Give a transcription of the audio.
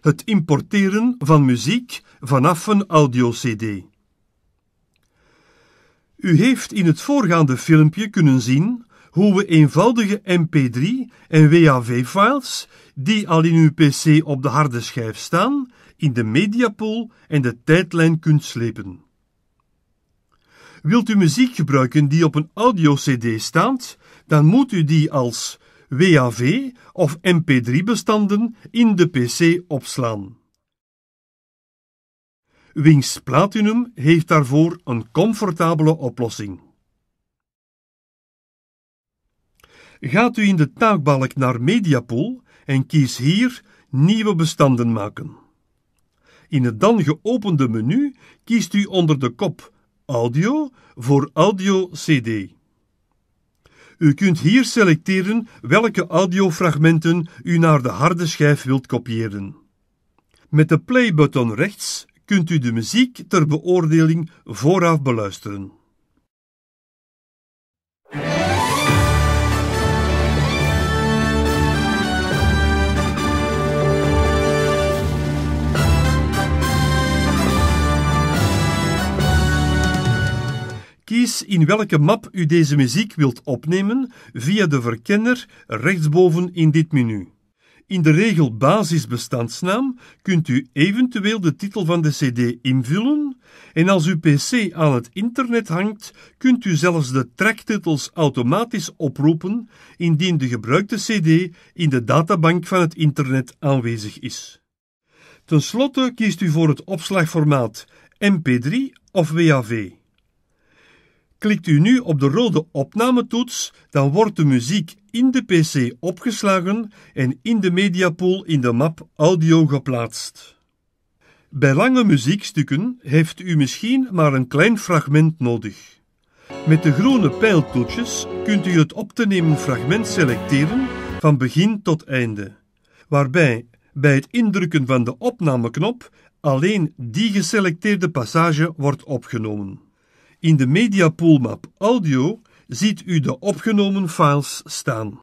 het importeren van muziek vanaf een audio-cd. U heeft in het voorgaande filmpje kunnen zien hoe we eenvoudige MP3 en WAV-files, die al in uw PC op de harde schijf staan, in de mediapool en de tijdlijn kunt slepen. Wilt u muziek gebruiken die op een audio-CD staat, dan moet u die als WAV of MP3-bestanden in de PC opslaan. Wings Platinum heeft daarvoor een comfortabele oplossing. Gaat u in de taakbalk naar Mediapool en kies hier Nieuwe bestanden maken. In het dan geopende menu kiest u onder de kop Audio voor Audio CD. U kunt hier selecteren welke audiofragmenten u naar de harde schijf wilt kopiëren. Met de play-button rechts kunt u de muziek ter beoordeling vooraf beluisteren. Kies in welke map u deze muziek wilt opnemen via de verkenner rechtsboven in dit menu. In de regel basisbestandsnaam kunt u eventueel de titel van de CD invullen en als uw PC aan het internet hangt, kunt u zelfs de tracktitels automatisch oproepen indien de gebruikte CD in de databank van het internet aanwezig is. Ten slotte kiest u voor het opslagformaat MP3 of WAV. Klikt u nu op de rode opnametoets, dan wordt de muziek in de PC opgeslagen en in de mediapool in de map audio geplaatst. Bij lange muziekstukken heeft u misschien maar een klein fragment nodig. Met de groene pijltoetjes kunt u het op te nemen fragment selecteren van begin tot einde, waarbij bij het indrukken van de opnameknop alleen die geselecteerde passage wordt opgenomen. In de Media Audio ziet u de opgenomen files staan.